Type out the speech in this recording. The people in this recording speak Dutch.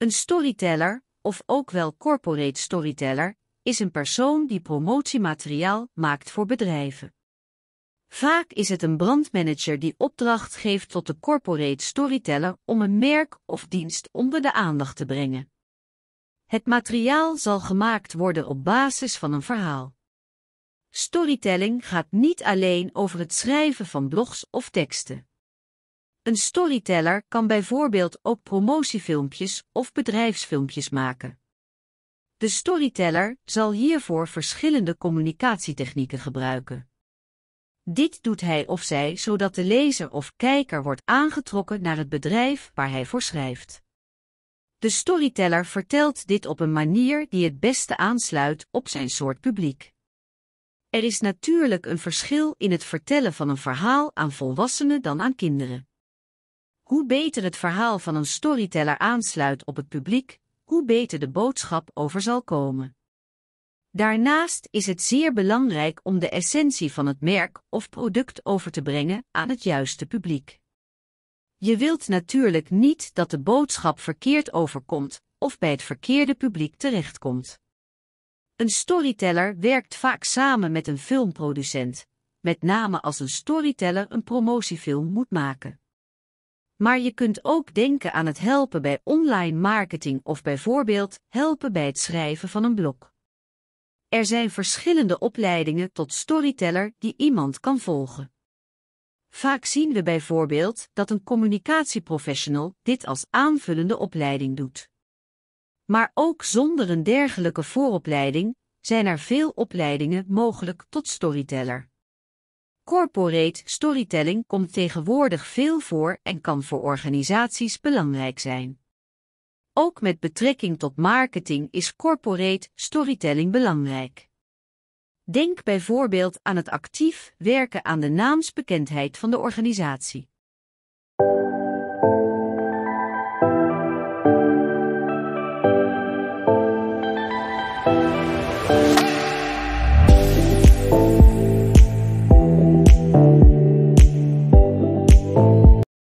Een storyteller, of ook wel corporate storyteller, is een persoon die promotiemateriaal maakt voor bedrijven. Vaak is het een brandmanager die opdracht geeft tot de corporate storyteller om een merk of dienst onder de aandacht te brengen. Het materiaal zal gemaakt worden op basis van een verhaal. Storytelling gaat niet alleen over het schrijven van blogs of teksten. Een storyteller kan bijvoorbeeld ook promotiefilmpjes of bedrijfsfilmpjes maken. De storyteller zal hiervoor verschillende communicatietechnieken gebruiken. Dit doet hij of zij zodat de lezer of kijker wordt aangetrokken naar het bedrijf waar hij voor schrijft. De storyteller vertelt dit op een manier die het beste aansluit op zijn soort publiek. Er is natuurlijk een verschil in het vertellen van een verhaal aan volwassenen dan aan kinderen. Hoe beter het verhaal van een storyteller aansluit op het publiek, hoe beter de boodschap over zal komen. Daarnaast is het zeer belangrijk om de essentie van het merk of product over te brengen aan het juiste publiek. Je wilt natuurlijk niet dat de boodschap verkeerd overkomt of bij het verkeerde publiek terechtkomt. Een storyteller werkt vaak samen met een filmproducent, met name als een storyteller een promotiefilm moet maken maar je kunt ook denken aan het helpen bij online marketing of bijvoorbeeld helpen bij het schrijven van een blog. Er zijn verschillende opleidingen tot storyteller die iemand kan volgen. Vaak zien we bijvoorbeeld dat een communicatieprofessional dit als aanvullende opleiding doet. Maar ook zonder een dergelijke vooropleiding zijn er veel opleidingen mogelijk tot storyteller. Corporate storytelling komt tegenwoordig veel voor en kan voor organisaties belangrijk zijn. Ook met betrekking tot marketing is corporate storytelling belangrijk. Denk bijvoorbeeld aan het actief werken aan de naamsbekendheid van de organisatie.